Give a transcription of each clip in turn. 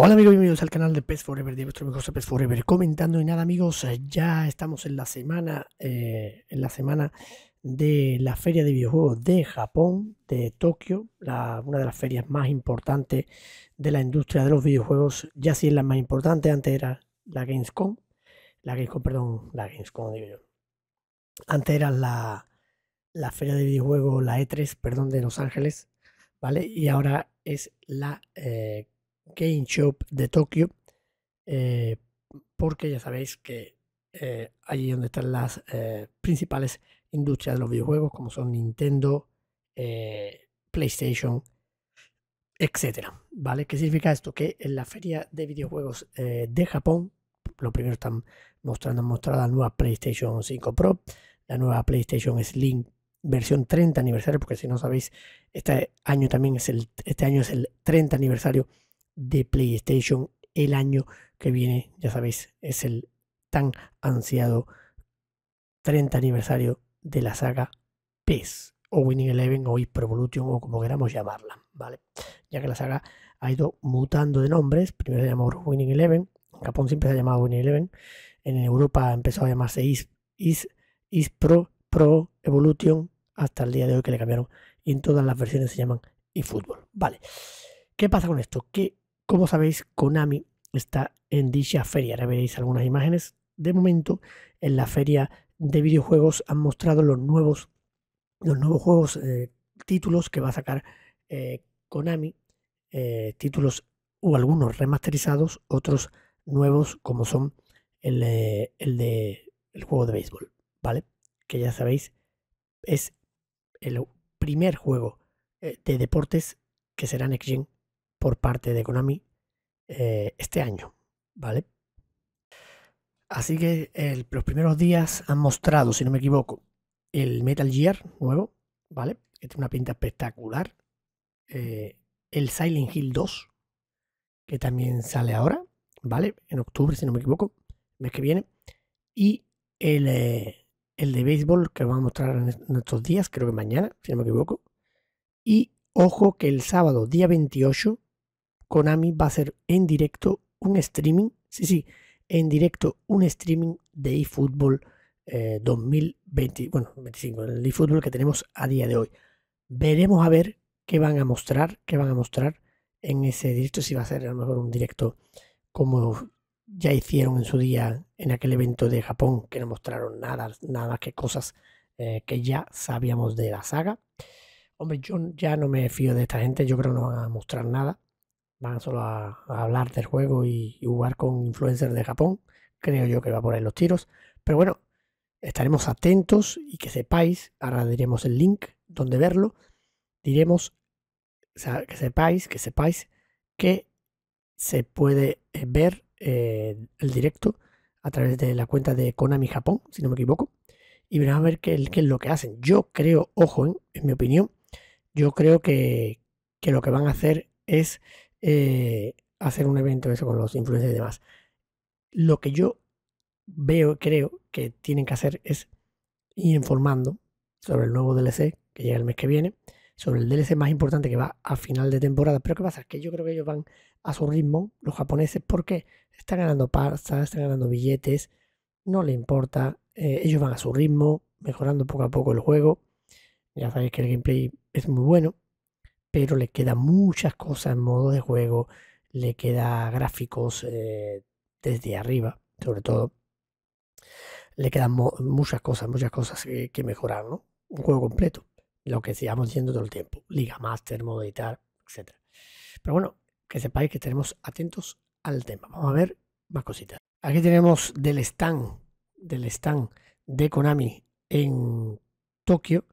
Hola amigos, bienvenidos al canal de Pets Forever, de vuestro amigo Pez Forever. Comentando y nada amigos, eh, ya estamos en la semana, eh, en la semana de la feria de videojuegos de Japón, de Tokio, una de las ferias más importantes de la industria de los videojuegos, ya si es la más importante, antes era la Gamescom, la Gamescom, perdón, la Gamescom digo yo. Antes era la, la feria de videojuegos, la E3, perdón, de Los Ángeles, ¿vale? Y ahora es la... Eh, Game Shop de Tokio, eh, porque ya sabéis que eh, allí donde están las eh, principales industrias de los videojuegos, como son Nintendo, eh, PlayStation, etcétera. ¿Vale? ¿Qué significa esto? Que en la feria de videojuegos de Japón, lo primero están mostrando, mostrado la nueva PlayStation 5 Pro, la nueva PlayStation Slim versión 30 aniversario, porque si no sabéis, este año también es el, este año es el 30 aniversario de PlayStation el año que viene. Ya sabéis, es el tan ansiado 30 aniversario de la saga PES o Winning Eleven o Pro Evolution o como queramos llamarla, ¿vale? Ya que la saga ha ido mutando de nombres, primero se llamó Winning Eleven, en Japón siempre se ha llamado Winning Eleven, en Europa empezó a llamarse Is, Is, Pro, Pro Evolution hasta el día de hoy que le cambiaron y en todas las versiones se llaman eFootball, ¿vale? ¿Qué pasa con esto? Que como sabéis, Konami está en dicha feria. Ahora veréis algunas imágenes. De momento, en la feria de videojuegos han mostrado los nuevos, los nuevos juegos, eh, títulos que va a sacar eh, Konami. Eh, títulos o algunos remasterizados, otros nuevos como son el, de el juego de béisbol, ¿vale? Que ya sabéis, es el primer juego de deportes que será Next Gen por parte de Konami eh, este año, ¿vale? Así que los primeros días han mostrado, si no me equivoco, el Metal Gear nuevo, ¿vale? Que tiene una pinta espectacular. Eh, el Silent Hill 2, que también sale ahora, ¿vale? En octubre, si no me equivoco, mes que viene. Y el, eh, el de béisbol que vamos a mostrar en estos días, creo que mañana, si no me equivoco. Y ojo que el sábado, día 28, Konami va a hacer en directo un streaming, sí, sí, en directo un streaming de eFootball 2020, eh, bueno, 25, el eFootball que tenemos a día de hoy. Veremos a ver qué van a mostrar, qué van a mostrar en ese directo, si va a ser a lo mejor un directo como ya hicieron en su día en aquel evento de Japón, que no mostraron nada, nada que cosas eh, que ya sabíamos de la saga. Hombre, yo ya no me fío de esta gente, yo creo que no van a mostrar nada van solo a, hablar del juego y, jugar con influencers de Japón. Creo yo que va por ahí los tiros. Pero bueno, estaremos atentos y que sepáis, ahora diremos el link donde verlo, diremos que sepáis, que sepáis que se puede eh, ver eh, el directo a través de la cuenta de Konami Japón, si no me equivoco, y verán a ver qué, es lo que hacen. Yo creo, ojo, eh, en, mi opinión, yo creo que, que lo que van a hacer es eh, hacer un evento eso con los influencers y demás. Lo que yo veo, creo que tienen que hacer es ir informando sobre el nuevo DLC que llega el mes que viene, sobre el DLC más importante que va a final de temporada. Pero ¿qué pasa? Que yo creo que ellos van a su ritmo, los japoneses, porque están ganando pasas, están ganando billetes, no le importa, eh, ellos van a su ritmo, mejorando poco a poco el juego. Ya sabéis que el gameplay es muy bueno, pero le quedan muchas cosas en modo de juego, le queda gráficos eh, desde arriba, sobre todo. Le quedan muchas cosas, muchas cosas que, mejorar, ¿no? Un juego completo, lo que sigamos diciendo todo el tiempo, Liga Master, modo editar, etc. Pero bueno, que sepáis que estaremos atentos al tema. Vamos a ver más cositas. Aquí tenemos del stand, del stand de Konami en Tokio.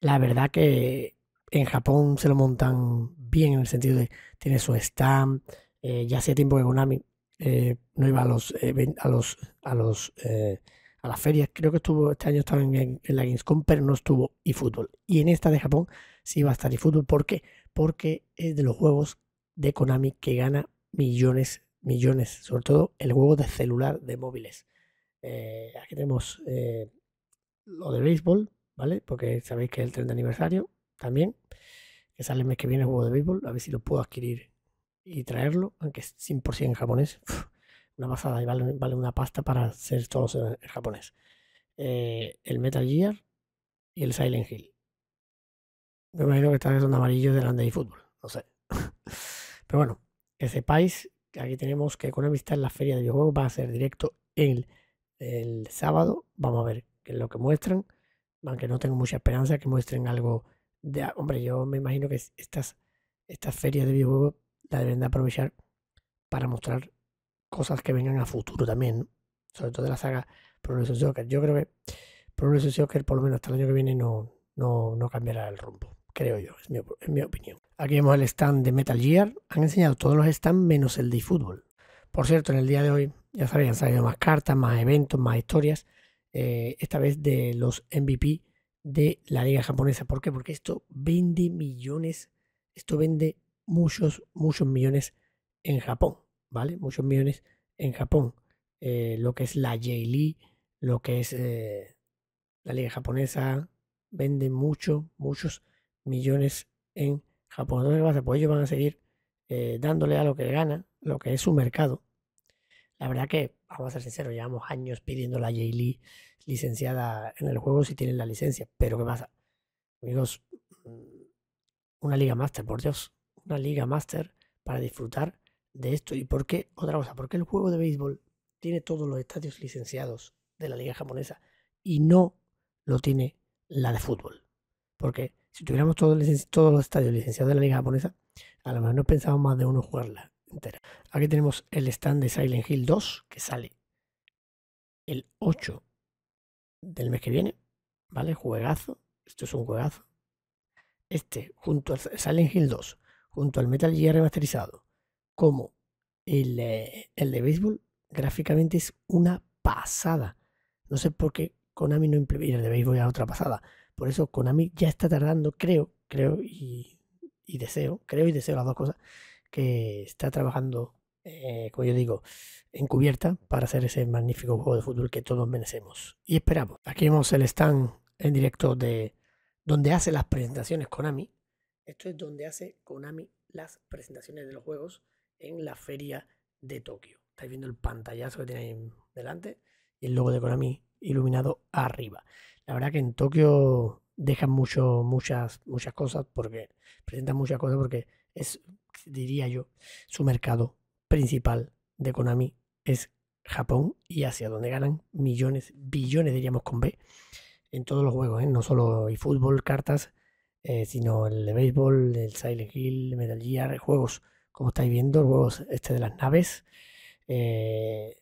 La verdad que en Japón se lo montan bien en el sentido de tiene su stand. Eh, ya hacía tiempo que Konami eh, no iba a los a los eh, a las ferias. Creo que estuvo este año estaba en, la Gamescom, pero no estuvo eFootball. Y en esta de Japón sí va a estar eFootball. ¿Por qué? Porque es de los juegos de Konami que gana millones, millones. Sobre todo el juego de celular de móviles. aquí tenemos lo de béisbol, ¿vale? Porque sabéis que es el 30 aniversario también, que sale el mes que viene el juego de béisbol, a ver si lo puedo adquirir y traerlo, aunque es 100% en japonés. una pasada y vale, vale, una pasta para ser todos en, japonés. Eh, el Metal Gear y el Silent Hill. Me imagino que está son amarillos del Andy Fútbol, no sé. Pero bueno, que sepáis que aquí tenemos que la vista en la feria de videojuegos, va a ser directo el, el sábado. Vamos a ver qué es lo que muestran. Aunque no tengo mucha esperanza que muestren algo Ah, hombre, yo me imagino que estas, estas ferias de videojuegos La deben de aprovechar para mostrar cosas que vengan a futuro también, sobre todo de la saga Progressive Soccer. Yo creo que Progressive Soccer, por lo menos hasta el año que viene, no, no, cambiará el rumbo, creo yo, es mi, opinión. Aquí vemos el stand de Metal Gear. Han enseñado todos los stands menos el de fútbol. Por cierto, en el día de hoy, ya sabéis, han salido más cartas, más eventos, más historias. Eh, esta vez de los MVP de la liga japonesa. ¿Por qué? Porque esto vende millones, esto vende muchos, muchos millones en Japón, ¿vale? Muchos millones en Japón. Eh, lo que es la J-League, lo que es eh, la liga japonesa, vende muchos, muchos millones en Japón. Entonces, pasa? Pues ellos van a seguir eh, dándole a lo que gana, lo que es su mercado. La verdad que vamos a ser sinceros, llevamos años pidiendo la J-Lee licenciada en el juego si tienen la licencia. Pero ¿qué pasa? Amigos, mm, una Liga Master, por Dios. Una Liga Master para disfrutar de esto. ¿Y por qué? Otra cosa, qué el juego de béisbol tiene todos los estadios licenciados de la Liga Japonesa y no lo tiene la de fútbol. Porque si tuviéramos todos, todos los estadios licenciados de la Liga Japonesa, a lo mejor no pensábamos más de uno jugarla. Aquí tenemos el stand de Silent Hill 2 que sale el 8 del mes que viene, ¿vale? Juegazo, esto es un juegazo. Este, junto al Silent Hill 2, junto al Metal Gear remasterizado, como eh, el, de béisbol, gráficamente es una pasada. No sé por qué Konami no implementa, el de béisbol ya otra pasada. Por eso Konami ya está tardando, creo, creo y, y deseo, creo y deseo las dos cosas, que está trabajando, eh, como yo digo, cubierta para hacer ese magnífico juego de fútbol que todos merecemos y esperamos. Aquí vemos el stand en directo de donde hace las presentaciones Konami. Esto es donde hace Konami las presentaciones de los juegos en la feria de Tokio. Estáis viendo el pantallazo que tenéis delante y el logo de Konami iluminado arriba. La verdad que en Tokio dejan mucho, muchas, muchas cosas porque presentan muchas cosas porque es, diría yo, su mercado principal de Konami es Japón y Asia, donde ganan millones, billones, diríamos con B, en todos los juegos, ¿eh? no solo el fútbol, cartas, eh, sino el de béisbol, el Silent Hill, Metal Gear, juegos, como estáis viendo, juegos este de las naves, eh,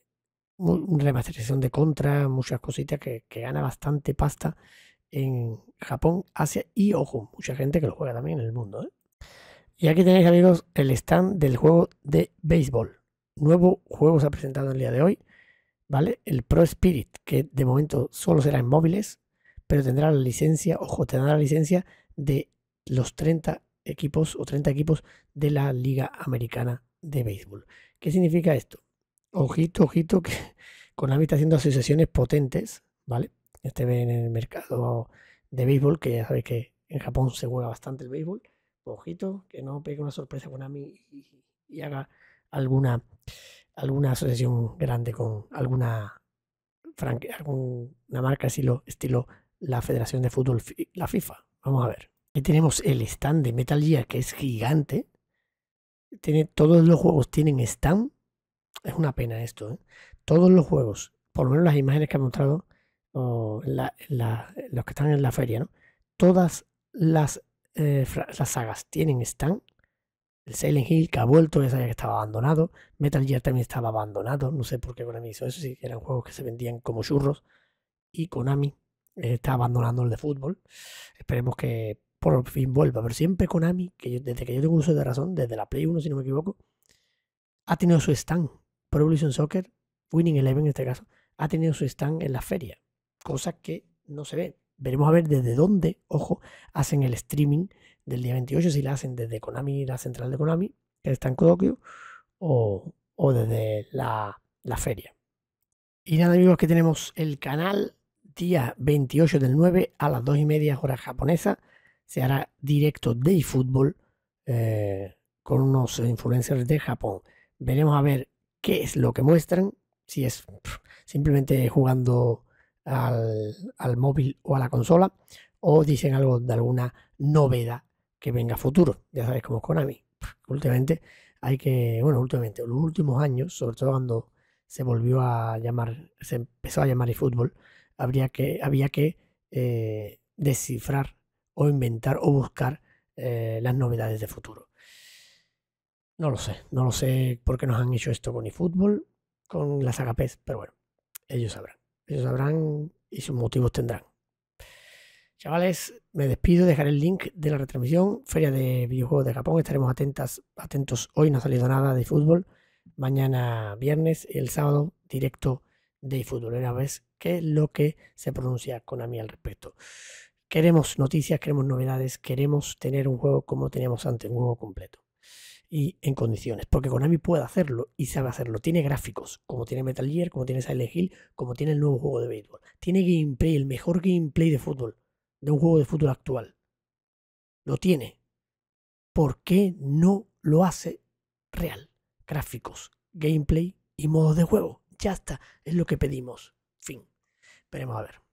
una remasterización de Contra, muchas cositas que, que, gana bastante pasta en Japón, Asia y, ojo, mucha gente que lo juega también en el mundo. ¿eh? Y aquí tenéis amigos el stand del juego de béisbol. Nuevo juego se ha presentado el día de hoy, ¿vale? El Pro Spirit, que de momento solo será en móviles, pero tendrá la licencia, ojo, tendrá la licencia de los 30 equipos o 30 equipos de la Liga Americana de Béisbol. ¿Qué significa esto? Ojito, ojito, que con la está haciendo asociaciones potentes, ¿vale? Este en el mercado de béisbol, que ya sabéis que en Japón se juega bastante el béisbol. Pues, ojito, que no pegue una sorpresa con Ami y, y, haga alguna, alguna asociación grande con alguna, alguna marca estilo, estilo la Federación de Fútbol, la FIFA. Vamos a ver. Aquí tenemos el stand de Metal Gear, que es gigante. Tiene, todos los juegos tienen stand. Es una pena esto. ¿eh? Todos los juegos, por lo menos las imágenes que han mostrado, o la, los que están en la feria, ¿no? todas las eh, las sagas tienen stand. El Silent Hill que ha vuelto, ya que estaba abandonado. Metal Gear también estaba abandonado. No sé por qué Konami hizo eso, si eran juegos que se vendían como churros. Y Konami eh, está abandonando el de fútbol. Esperemos que por fin vuelva. Pero siempre Konami, que desde que yo tengo uso de razón, desde la Play 1, si no me equivoco, ha tenido su stand. Pro Evolution Soccer, Winning Eleven en este caso, ha tenido su stand en la feria. Cosa que no se ve. Veremos a ver desde dónde, ojo, hacen el streaming del día 28, si la hacen desde Konami, la central de Konami, que está en Tokio, o, desde la, feria. Y nada amigos que tenemos el canal día 28 del 9 a las 2 y media hora japonesa. Se hará directo de eFootball eh, con unos influencers de Japón. Veremos a ver qué es lo que muestran. Si es simplemente jugando al, móvil o a la consola o dicen algo de alguna novedad que venga a futuro. Ya sabes cómo es Konami. Últimamente hay que, bueno, últimamente, los últimos años, sobre todo cuando se volvió a llamar, se empezó a llamar fútbol habría que, había que eh, descifrar o inventar o buscar eh, las novedades de futuro. No lo sé, no lo sé por qué nos han hecho esto con eFootball, con las e PES pero bueno, ellos sabrán. Ellos sabrán y sus motivos tendrán. Chavales, me despido, dejaré el link de la retransmisión, Feria de Videojuegos de Japón, estaremos atentas, atentos. Hoy no ha salido nada de fútbol, mañana viernes, el sábado directo de fútbol, vez que es lo que se pronuncia con mí al respecto. Queremos noticias, queremos novedades, queremos tener un juego como teníamos antes, un juego completo y en condiciones, porque Konami puede hacerlo y sabe hacerlo. Tiene gráficos, como tiene Metal Gear, como tiene Silent Hill, como tiene el nuevo juego de béisbol. Tiene gameplay, el mejor gameplay de fútbol, de un juego de fútbol actual. Lo tiene. ¿Por qué no lo hace real? Gráficos, gameplay y modos de juego. Ya está, es lo que pedimos. Fin. Veremos a ver.